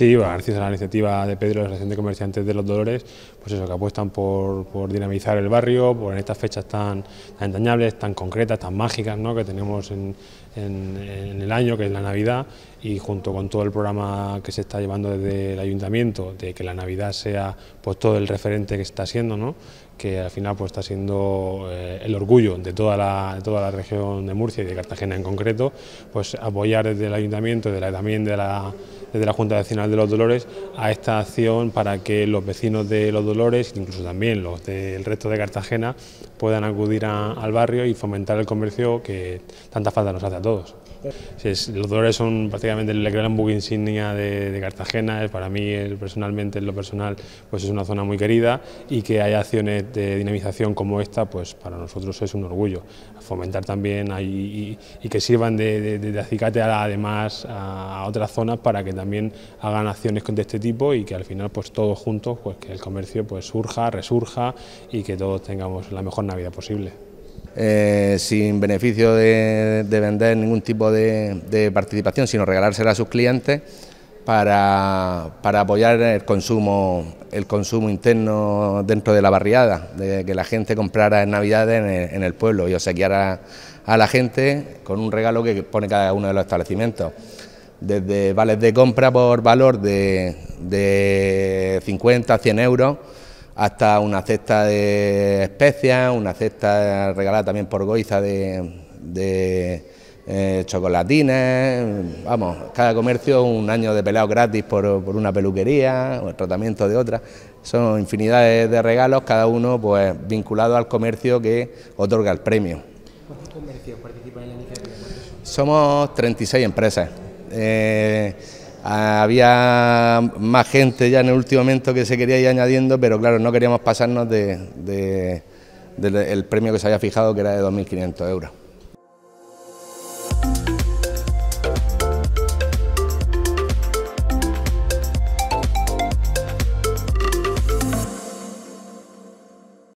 Sí, gracias a la iniciativa de Pedro, la Asociación de Comerciantes de los Dolores, pues eso, que apuestan por, dinamizar el barrio, por en estas fechas tan, tan entrañables, tan concretas, tan mágicas que tenemos en, el año, que es la Navidad, y junto con todo el programa que se está llevando desde el Ayuntamiento, de que la Navidad sea pues todo el referente que está siendo, ¿no? que al final pues está siendo eh, el orgullo de toda, la, de toda la región de Murcia y de Cartagena en concreto, pues apoyar desde el Ayuntamiento, de la, también de la desde la Junta Nacional de Los Dolores a esta acción para que los vecinos de Los Dolores, incluso también los del resto de Cartagena, puedan acudir al barrio y fomentar el comercio que tanta falta nos hace a todos. los Dolores son prácticamente el gran bug insignia de, Cartagena, para mí personalmente, en lo personal, pues es una zona muy querida y que haya acciones de dinamización como esta, pues para nosotros es un orgullo. Fomentar también y, que sirvan de, acicate además a otras zonas para que también hagan acciones de este tipo y que al final pues todos juntos, pues que el comercio pues surja, resurja y que todos tengamos la mejor una vida posible. Eh, sin beneficio de, vender ningún tipo de, participación, sino regalársela a sus clientes para, apoyar el consumo, el consumo interno dentro de la barriada, de que la gente comprara en Navidad en el, pueblo y obsequiara a la gente con un regalo que pone cada uno de los establecimientos desde vales de compra por valor de, de 50 a 100 euros hasta una cesta de especias, una cesta regalada también por Goiza de, de eh, chocolatines, vamos, cada comercio un año de pelado gratis por, una peluquería o el tratamiento de otra. Son infinidades de, regalos, cada uno pues vinculado al comercio que otorga el premio. ¿Cuántos comercios participan en la iniciativa? Somos 36 empresas. Eh, Ah, había más gente ya en el último momento que se quería ir añadiendo, pero claro, no queríamos pasarnos del de, premio que se había fijado, que era de 2.500 euros.